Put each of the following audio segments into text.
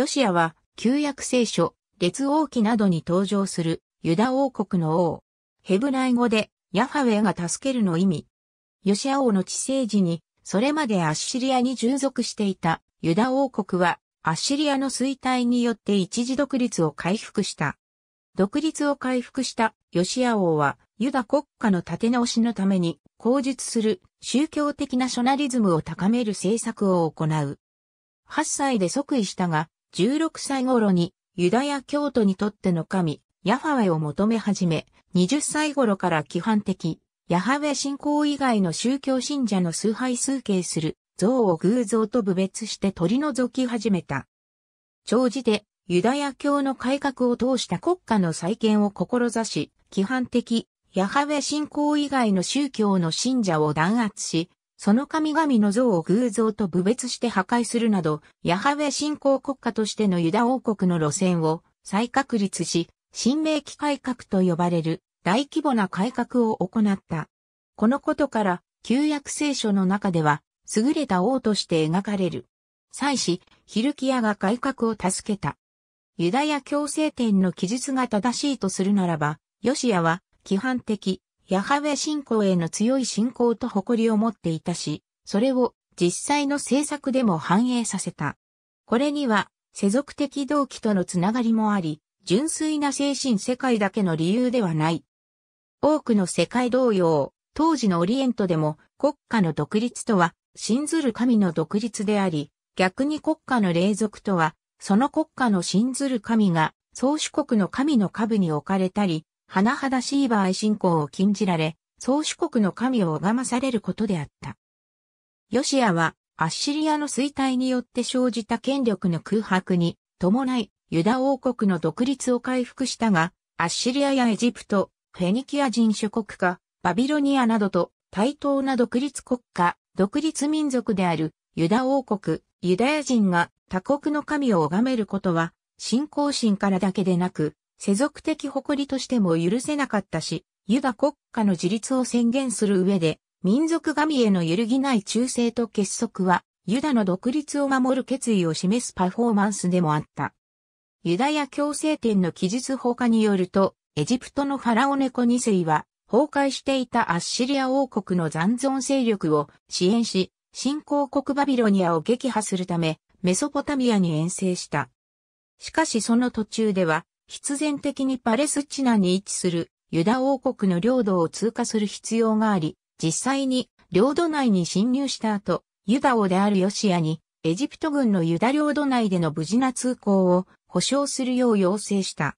ヨシアは、旧約聖書、列王記などに登場する、ユダ王国の王。ヘブライ語で、ヤファウェが助けるの意味。ヨシア王の治世時に、それまでアッシリアに従属していたユダ王国は、アッシリアの衰退によって一時独立を回復した。独立を回復したヨシア王は、ユダ国家の立て直しのために、口述する宗教的なショナリズムを高める政策を行う。8歳で即位したが、16歳頃にユダヤ教徒にとっての神、ヤハウェを求め始め、20歳頃から規範的、ヤハウェ信仰以外の宗教信者の崇拝崇敬する像を偶像と部別して取り除き始めた。長じてユダヤ教の改革を通した国家の再建を志し、規範的、ヤハウェ信仰以外の宗教の信者を弾圧し、その神々の像を偶像と部別して破壊するなど、ヤハウェ信仰国家としてのユダ王国の路線を再確立し、新明期改革と呼ばれる大規模な改革を行った。このことから、旧約聖書の中では、優れた王として描かれる。祭司、ヒルキアが改革を助けた。ユダヤ共生点の記述が正しいとするならば、ヨシアは、規範的、ヤハウェ信仰への強い信仰と誇りを持っていたし、それを実際の政策でも反映させた。これには、世俗的動機とのつながりもあり、純粋な精神世界だけの理由ではない。多くの世界同様、当時のオリエントでも国家の独立とは、信ずる神の独立であり、逆に国家の霊族とは、その国家の信ずる神が、宗主国の神の下部に置かれたり、甚だしい場合信仰を禁じられ、宗主国の神を拝まされることであった。ヨシアは、アッシリアの衰退によって生じた権力の空白に、伴い、ユダ王国の独立を回復したが、アッシリアやエジプト、フェニキア人諸国家、バビロニアなどと対等な独立国家、独立民族であるユダ王国、ユダヤ人が他国の神を拝めることは、信仰心からだけでなく、世俗的誇りとしても許せなかったし、ユダ国家の自立を宣言する上で、民族神への揺るぎない忠誠と結束は、ユダの独立を守る決意を示すパフォーマンスでもあった。ユダヤ共生点の記述法化によると、エジプトのファラオネコ2世は、崩壊していたアッシリア王国の残存勢力を支援し、新興国バビロニアを撃破するため、メソポタミアに遠征した。しかしその途中では、必然的にパレスチナに位置するユダ王国の領土を通過する必要があり、実際に領土内に侵入した後、ユダ王であるヨシアにエジプト軍のユダ領土内での無事な通行を保証するよう要請した。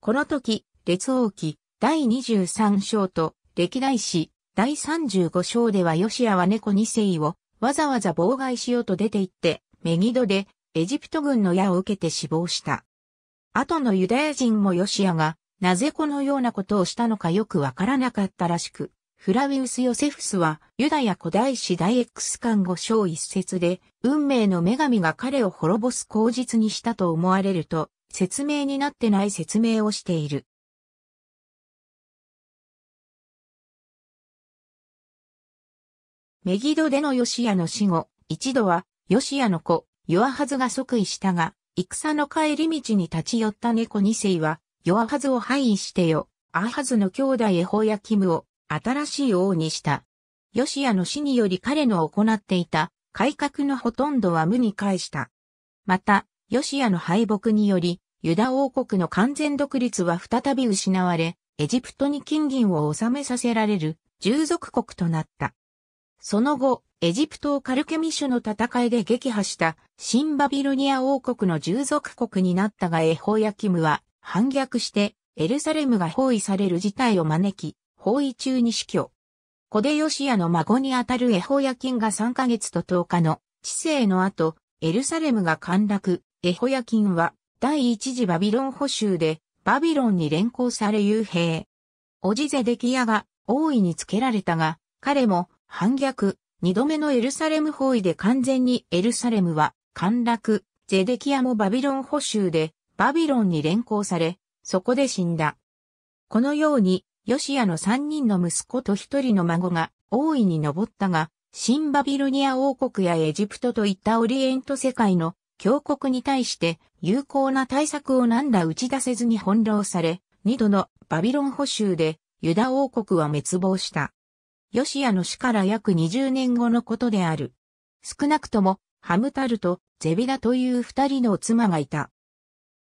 この時、列王記第23章と歴代史第35章ではヨシアは猫2世をわざわざ妨害しようと出て行って、メギドでエジプト軍の矢を受けて死亡した。後のユダヤ人もヨシアが、なぜこのようなことをしたのかよくわからなかったらしく、フラウィウス・ヨセフスは、ユダヤ古代史大 X 巻5章一節で、運命の女神が彼を滅ぼす口実にしたと思われると、説明になってない説明をしている。メギドでのヨシアの死後、一度は、ヨシアの子、ヨアハズが即位したが、戦の帰り道に立ち寄った猫二世は、ヨアハズを廃位してよ、アハズの兄弟エホヤキムを新しい王にした。ヨシアの死により彼の行っていた改革のほとんどは無に返した。また、ヨシアの敗北により、ユダ王国の完全独立は再び失われ、エジプトに金銀を収めさせられる従属国となった。その後、エジプトをカルケミシュの戦いで撃破した新バビルニア王国の従属国になったがエホヤキムは反逆してエルサレムが包囲される事態を招き、包囲中に死去。コデヨシアの孫にあたるエホヤキンが3ヶ月と10日の知性の後、エルサレムが陥落、エホヤキンは第一次バビロン捕囚でバビロンに連行され幽閉。オジゼデキヤが王位につけられたが、彼も反逆、二度目のエルサレム包囲で完全にエルサレムは陥落、ゼデキアもバビロン捕囚でバビロンに連行され、そこで死んだ。このように、ヨシアの三人の息子と一人の孫が大いに登ったが、新バビロニア王国やエジプトといったオリエント世界の強国に対して有効な対策をなんだ打ち出せずに翻弄され、二度のバビロン捕囚でユダ王国は滅亡した。ヨシアの死から約20年後のことである。少なくとも、ハムタルとゼビダという二人の妻がいた。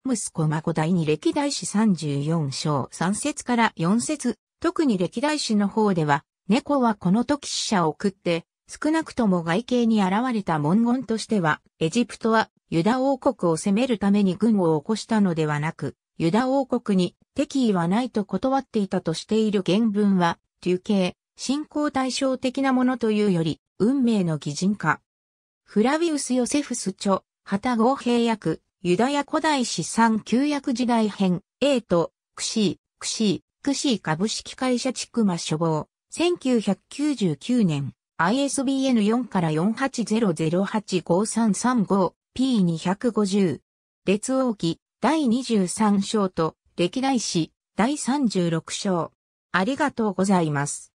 息子マコ第に歴代史34章3節から4節、特に歴代史の方では、猫はこの時死者を送って、少なくとも外形に現れた文言としては、エジプトはユダ王国を攻めるために軍を起こしたのではなく、ユダ王国に敵意はないと断っていたとしている原文は、流刑、信仰対象的なものというより、運命の擬人化。フラビウス・ヨセフス著、旗合平役、ユダヤ古代史産旧約時代編、A と、クシー、クシー、クシー株式会社チクマ処方、1999年、ISBN4 から 4800853355P250。列王記、第23章と、歴代史、第36章。ありがとうございます。